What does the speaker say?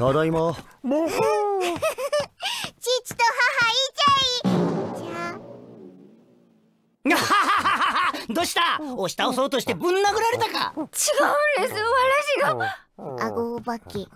ただいまもう父と母い外じゃどうした押し倒そうとしてぶん殴られたか違うんですわらしがあごお化け